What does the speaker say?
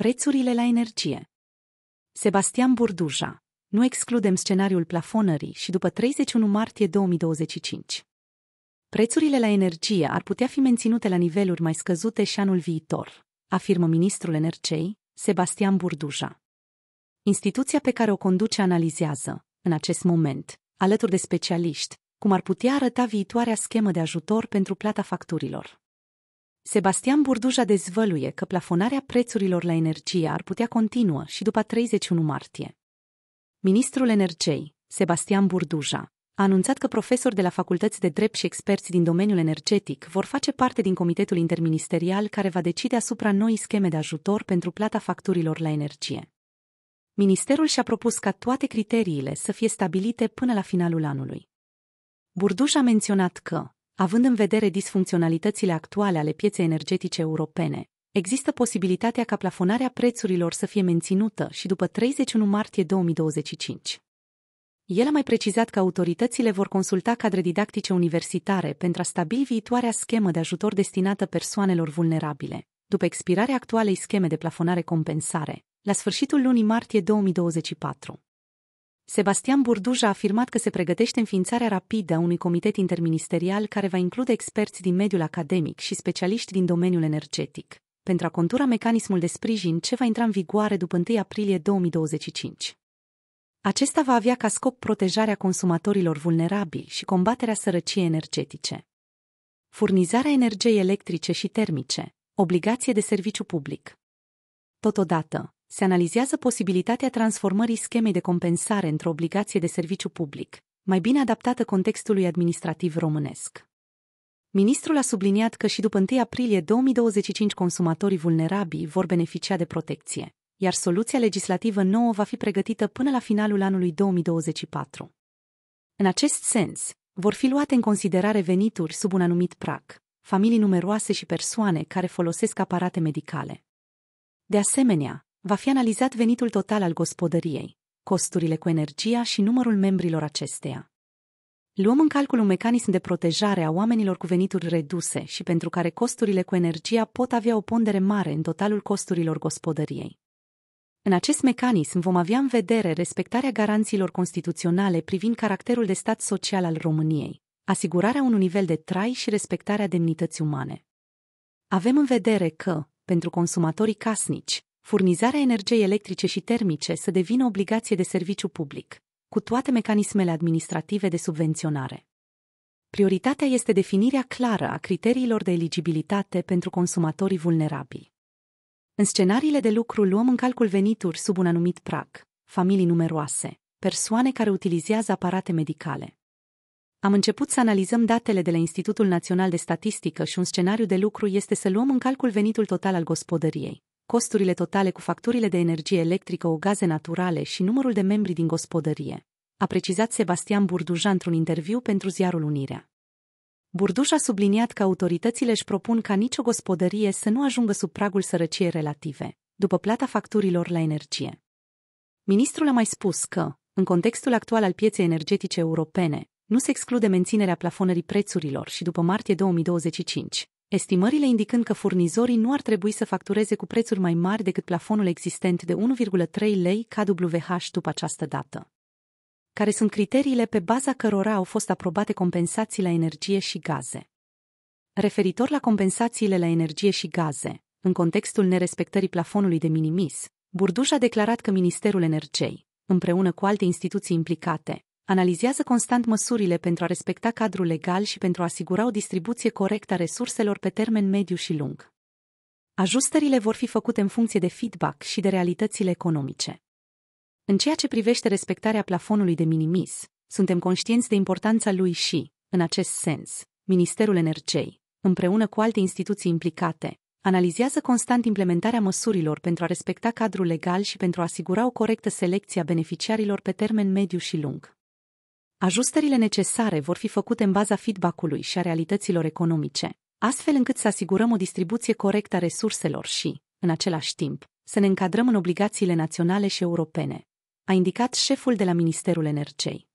Prețurile la energie Sebastian Burduja Nu excludem scenariul plafonării și după 31 martie 2025. Prețurile la energie ar putea fi menținute la niveluri mai scăzute și anul viitor, afirmă ministrul energiei, Sebastian Burduja. Instituția pe care o conduce analizează, în acest moment, alături de specialiști, cum ar putea arăta viitoarea schemă de ajutor pentru plata facturilor. Sebastian Burduja dezvăluie că plafonarea prețurilor la energie ar putea continua și după 31 martie. Ministrul Energiei, Sebastian Burduja, a anunțat că profesori de la facultăți de drept și experți din domeniul energetic vor face parte din comitetul interministerial care va decide asupra noi scheme de ajutor pentru plata facturilor la energie. Ministerul și-a propus ca toate criteriile să fie stabilite până la finalul anului. Burduș a menționat că Având în vedere disfuncționalitățile actuale ale pieței energetice europene, există posibilitatea ca plafonarea prețurilor să fie menținută și după 31 martie 2025. El a mai precizat că autoritățile vor consulta cadre didactice universitare pentru a stabili viitoarea schemă de ajutor destinată persoanelor vulnerabile, după expirarea actualei scheme de plafonare compensare, la sfârșitul lunii martie 2024. Sebastian Burduj a afirmat că se pregătește înființarea rapidă a unui comitet interministerial care va include experți din mediul academic și specialiști din domeniul energetic, pentru a contura mecanismul de sprijin ce va intra în vigoare după 1 aprilie 2025. Acesta va avea ca scop protejarea consumatorilor vulnerabili și combaterea sărăciei energetice. Furnizarea energiei electrice și termice, obligație de serviciu public. Totodată, se analizează posibilitatea transformării schemei de compensare într-o obligație de serviciu public, mai bine adaptată contextului administrativ românesc. Ministrul a subliniat că și după 1 aprilie 2025 consumatorii vulnerabili vor beneficia de protecție, iar soluția legislativă nouă va fi pregătită până la finalul anului 2024. În acest sens, vor fi luate în considerare venituri sub un anumit prag, familii numeroase și persoane care folosesc aparate medicale. De asemenea, Va fi analizat venitul total al gospodăriei, costurile cu energia și numărul membrilor acesteia. Luăm în calcul un mecanism de protejare a oamenilor cu venituri reduse și pentru care costurile cu energia pot avea o pondere mare în totalul costurilor gospodăriei. În acest mecanism vom avea în vedere respectarea garanțiilor constituționale privind caracterul de stat social al României, asigurarea unui nivel de trai și respectarea demnității umane. Avem în vedere că, pentru consumatorii casnici, furnizarea energiei electrice și termice să devină obligație de serviciu public, cu toate mecanismele administrative de subvenționare. Prioritatea este definirea clară a criteriilor de eligibilitate pentru consumatorii vulnerabili. În scenariile de lucru luăm în calcul venituri sub un anumit prag, familii numeroase, persoane care utilizează aparate medicale. Am început să analizăm datele de la Institutul Național de Statistică și un scenariu de lucru este să luăm în calcul venitul total al gospodăriei, costurile totale cu facturile de energie electrică o gaze naturale și numărul de membri din gospodărie, a precizat Sebastian Burduja într-un interviu pentru ziarul Unirea. Burduș a subliniat că autoritățile își propun ca nicio gospodărie să nu ajungă sub pragul sărăciei relative, după plata facturilor la energie. Ministrul a mai spus că, în contextul actual al pieței energetice europene, nu se exclude menținerea plafonării prețurilor și după martie 2025, estimările indicând că furnizorii nu ar trebui să factureze cu prețuri mai mari decât plafonul existent de 1,3 lei KWH după această dată. Care sunt criteriile pe baza cărora au fost aprobate compensații la energie și gaze? Referitor la compensațiile la energie și gaze, în contextul nerespectării plafonului de minimis, Burduș a declarat că Ministerul Energiei, împreună cu alte instituții implicate, analizează constant măsurile pentru a respecta cadrul legal și pentru a asigura o distribuție corectă a resurselor pe termen mediu și lung. Ajustările vor fi făcute în funcție de feedback și de realitățile economice. În ceea ce privește respectarea plafonului de minimis, suntem conștienți de importanța lui și, în acest sens, Ministerul Energiei, împreună cu alte instituții implicate, analizează constant implementarea măsurilor pentru a respecta cadrul legal și pentru a asigura o corectă selecție a beneficiarilor pe termen mediu și lung. Ajustările necesare vor fi făcute în baza feedback-ului și a realităților economice, astfel încât să asigurăm o distribuție corectă a resurselor și, în același timp, să ne încadrăm în obligațiile naționale și europene, a indicat șeful de la Ministerul Energiei.